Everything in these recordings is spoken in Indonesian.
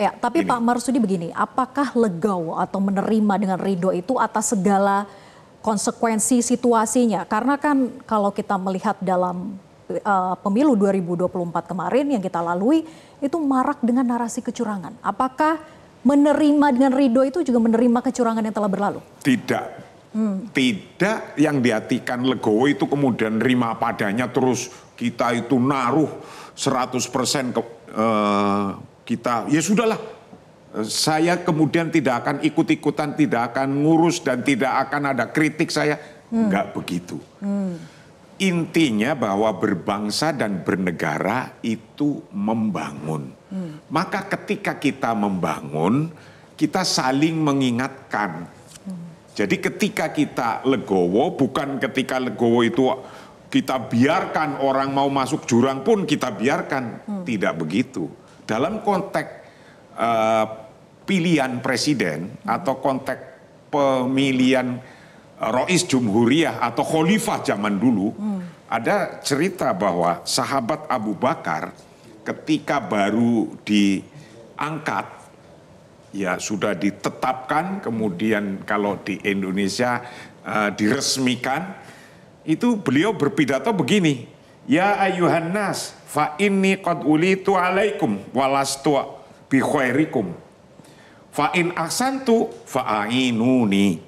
Ya, tapi Ini. Pak Marsudi begini, apakah legau atau menerima dengan ridho itu atas segala konsekuensi situasinya? Karena kan kalau kita melihat dalam uh, pemilu 2024 kemarin yang kita lalui itu marak dengan narasi kecurangan. Apakah menerima dengan ridho itu juga menerima kecurangan yang telah berlalu? Tidak, Hmm. Tidak yang diartikan legowo itu kemudian rima padanya terus kita itu naruh 100% ke, uh, kita. Ya sudahlah, eh, saya kemudian tidak akan ikut-ikutan, tidak akan ngurus dan tidak akan ada kritik saya. Hmm. Enggak begitu. Hmm. Intinya bahwa berbangsa dan bernegara itu membangun. Hmm. Maka ketika kita membangun, kita saling mengingatkan. Hmm. Jadi ketika kita legowo, bukan ketika legowo itu kita biarkan orang mau masuk jurang pun kita biarkan. Hmm. Tidak begitu dalam konteks uh, pilihan presiden atau konteks pemilihan eh, rois jumhuriyah atau khalifah zaman dulu hmm. ada cerita bahwa sahabat Abu Bakar ketika baru diangkat ya sudah ditetapkan kemudian kalau di Indonesia uh, diresmikan itu beliau berpidato begini Ya ayuhan nas fa inni qad ulitu alaikum walastu bi khairikum. Fa in ahsantu fa ainuni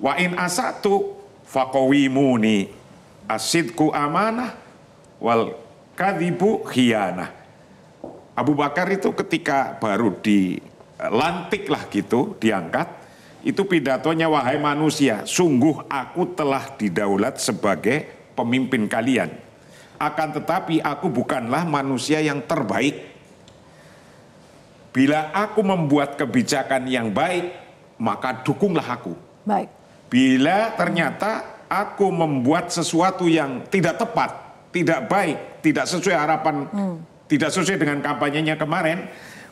Wa in asatu qawimuni. Asidku amanah wal kadhibu khiyanah. Abu Bakar itu ketika baru dilantik lah gitu, diangkat, itu pidatonya wahai manusia, sungguh aku telah didaulat sebagai pemimpin kalian akan tetapi aku bukanlah manusia yang terbaik. Bila aku membuat kebijakan yang baik, maka dukunglah aku. Baik. Bila ternyata aku membuat sesuatu yang tidak tepat, tidak baik, tidak sesuai harapan, hmm. tidak sesuai dengan kampanyenya kemarin,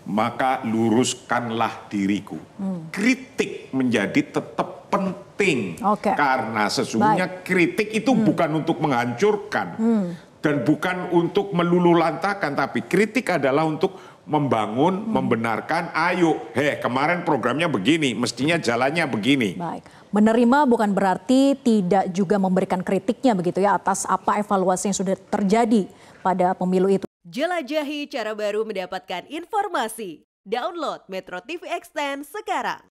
maka luruskanlah diriku. Hmm. Kritik menjadi tetap penting okay. karena sesungguhnya baik. kritik itu hmm. bukan untuk menghancurkan, hmm dan bukan untuk melulu lantakan tapi kritik adalah untuk membangun, hmm. membenarkan, ayo, heh kemarin programnya begini, mestinya jalannya begini. Baik. Menerima bukan berarti tidak juga memberikan kritiknya begitu ya atas apa evaluasi yang sudah terjadi pada pemilu itu. Jelajahi cara baru mendapatkan informasi. Download Metro TV Extend sekarang.